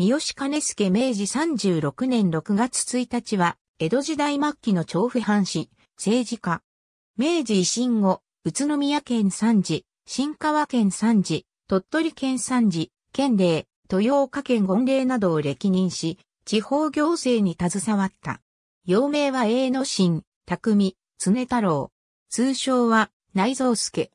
三好兼助明治36年6月1日は、江戸時代末期の調布藩士、政治家。明治維新後、宇都宮県三次、新川県三次、鳥取県三次、県令、豊岡県権令などを歴任し、地方行政に携わった。幼名は永野新、匠、常太郎。通称は内蔵助。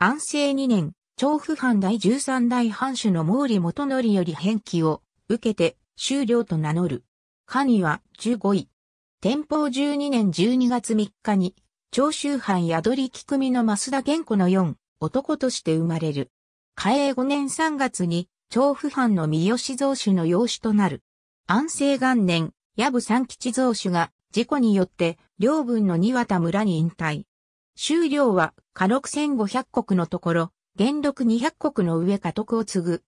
安政2年、調布藩第13代藩主の毛利元則より返記を受けて、終了と名乗る。下には15位。天保12年12月3日に、長州藩宿り木組の増田玄子の4、男として生まれる。嘉永5年3月に、長府藩の三好造主の養子となる。安政元年、矢部三吉造主が、事故によって、両軍の二田村に引退。終了は、下六千五百国のところ、元禄二百国の上家督を継ぐ。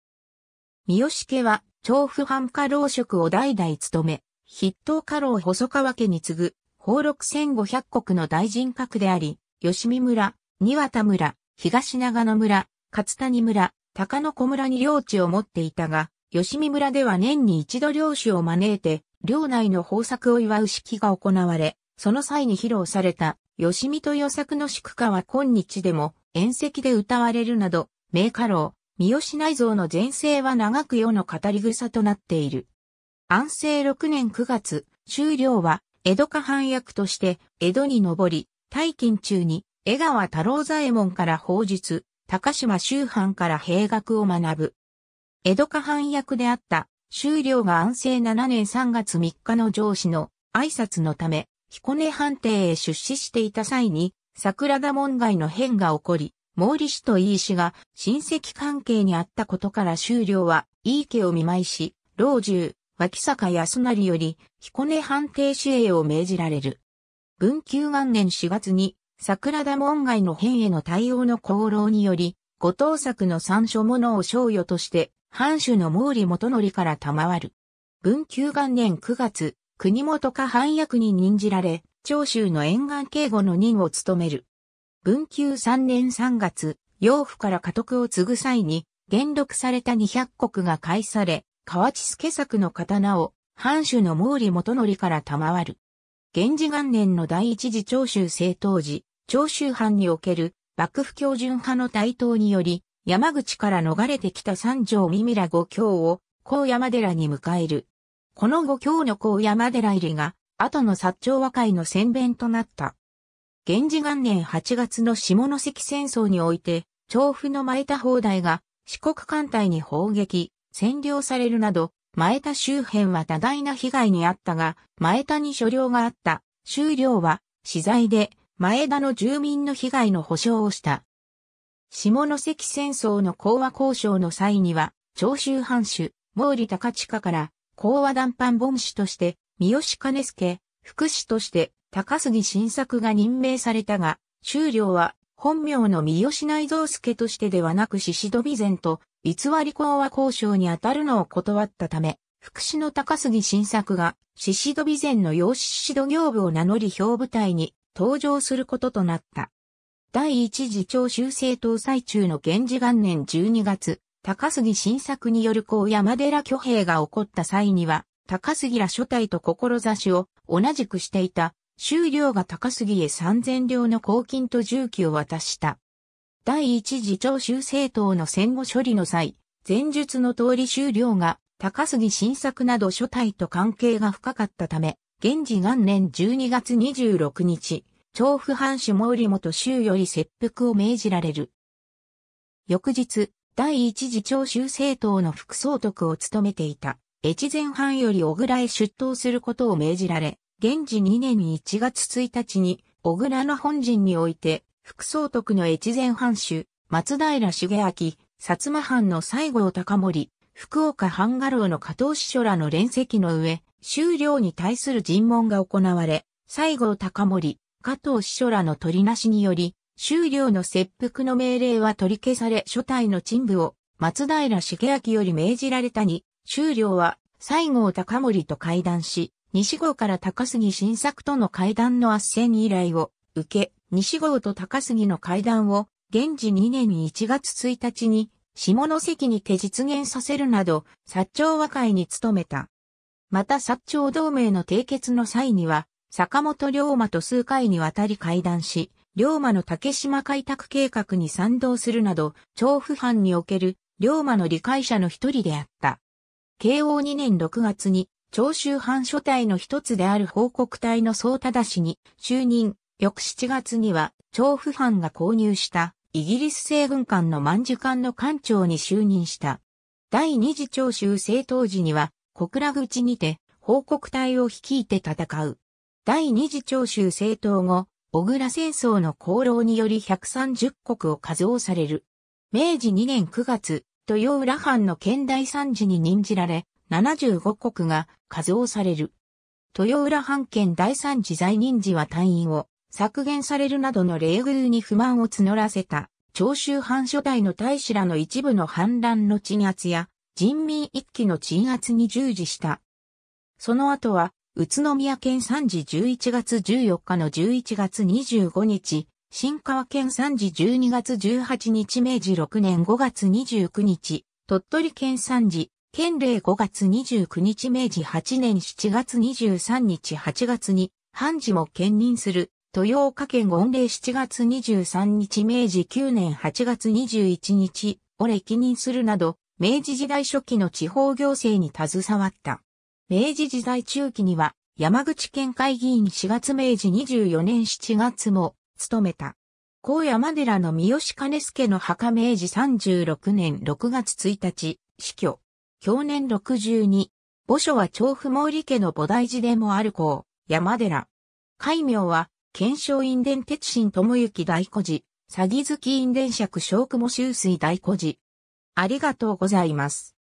三好家は、調府藩家老職を代々務め、筆頭家老細川家に次ぐ、宝禄千五百国の大臣格であり、吉見村、新田村、東長野村、勝谷村、高野小村に領地を持っていたが、吉見村では年に一度領主を招いて、領内の豊作を祝う式が行われ、その際に披露された、吉見と与作の祝歌は今日でも、宴席で歌われるなど、名家老、三好内蔵の前世は長く世の語り草となっている。安政6年9月、終了は、江戸下藩役として、江戸に上り、大金中に、江川太郎左衛門から法術、高島周藩から兵学を学ぶ。江戸下藩役であった、終了が安政7年3月3日の上司の挨拶のため、彦根藩邸へ出資していた際に、桜田門外の変が起こり、毛利氏と井氏が親戚関係にあったことから終了は、井家を見舞いし、老中、脇坂康成より、彦根藩邸主営を命じられる。文久元年4月に、桜田門外の変への対応の功労により、五島作の三所物を賞与として、藩主の毛利元則から賜る。文久元年9月、国元化藩役に任じられ、長州の沿岸警護の任を務める。文久3年3月、養父から家督を継ぐ際に、元禄された200国が返され、河内助作の刀を、藩主の毛利元則から賜る。源氏元年の第一次長州政党時、長州藩における幕府教順派の台頭により、山口から逃れてきた三条三村五教を高山寺に迎える。この五教の高山寺入りが、後の薩長和解の宣弁となった。源氏元年8月の下関戦争において、調布の前田砲台が四国艦隊に砲撃、占領されるなど、前田周辺は多大な被害にあったが、前田に所領があった、終了は、資材で、前田の住民の被害の保障をした。下関戦争の講和交渉の際には、長州藩主、毛利高近から、講和談判本主として、三好兼助、副主として、高杉晋作が任命されたが、修了は本名の三好内蔵助としてではなく獅子戸備前と偽り講和交渉に当たるのを断ったため、福祉の高杉晋作が獅子戸備前の養子子戸業部を名乗り表舞台に登場することとなった。第一次長州政党最中の源氏元年12月、高杉晋作による高山寺挙兵が起こった際には、高杉ら初代と志を同じくしていた収量が高すぎへ3000両の公金と重機を渡した。第一次徴収政党の戦後処理の際、前述の通り収量が高杉晋作など初体と関係が深かったため、現時元年12月26日、調布藩主毛利元州より切腹を命じられる。翌日、第一次徴収政党の副総督を務めていた、越前藩より小倉へ出頭することを命じられ、現時2年1月1日に、小倉の本陣において、副総督の越前藩主、松平重明、薩摩藩の西郷隆盛、福岡藩画廊の加藤司書らの連席の上、終了に対する尋問が行われ、西郷隆盛、加藤司書らの取りなしにより、終了の切腹の命令は取り消され初代の陳部を松平重明より命じられたに、終了は西郷隆盛と会談し、西郷から高杉晋作との会談の圧戦依頼を受け、西郷と高杉の会談を、現時2年1月1日に、下関にて実現させるなど、薩長和解に努めた。また薩長同盟の締結の際には、坂本龍馬と数回にわたり会談し、龍馬の竹島開拓計画に賛同するなど、調布藩における龍馬の理解者の一人であった。慶応2年6月に長州藩所帯の一つである報告隊の総忠氏に就任、翌7月には、長府藩が購入したイギリス西軍艦の万寿艦の艦長に就任した。第二次長州政党時には、小倉口にて、報告隊を率いて戦う。第二次長州政党後、小倉戦争の功労により130国を数増される。明治2年9月、豊浦藩の県大参事に任じられ、75国が加増される。豊浦藩県第三次在任時は退院を削減されるなどの冷遇に不満を募らせた、長州藩所代の大使らの一部の反乱の鎮圧や、人民一揆の鎮圧に従事した。その後は、宇都宮県3時11月14日の11月25日、新川県3時12月18日明治6年5月29日、鳥取県3時県令5月29日明治8年7月23日8月に、判事も兼任する、豊岡県御令7月23日明治9年8月21日を歴任するなど、明治時代初期の地方行政に携わった。明治時代中期には、山口県会議員4月明治24年7月も、務めた。高山寺の三好兼助の墓明治36年6月1日、死去。享年62、墓所は調布毛利家の菩提寺でもあるう、山寺。戒名は、検証院伝鉄心智之大古寺、詐欺月院伝釈小雲修水大古寺。ありがとうございます。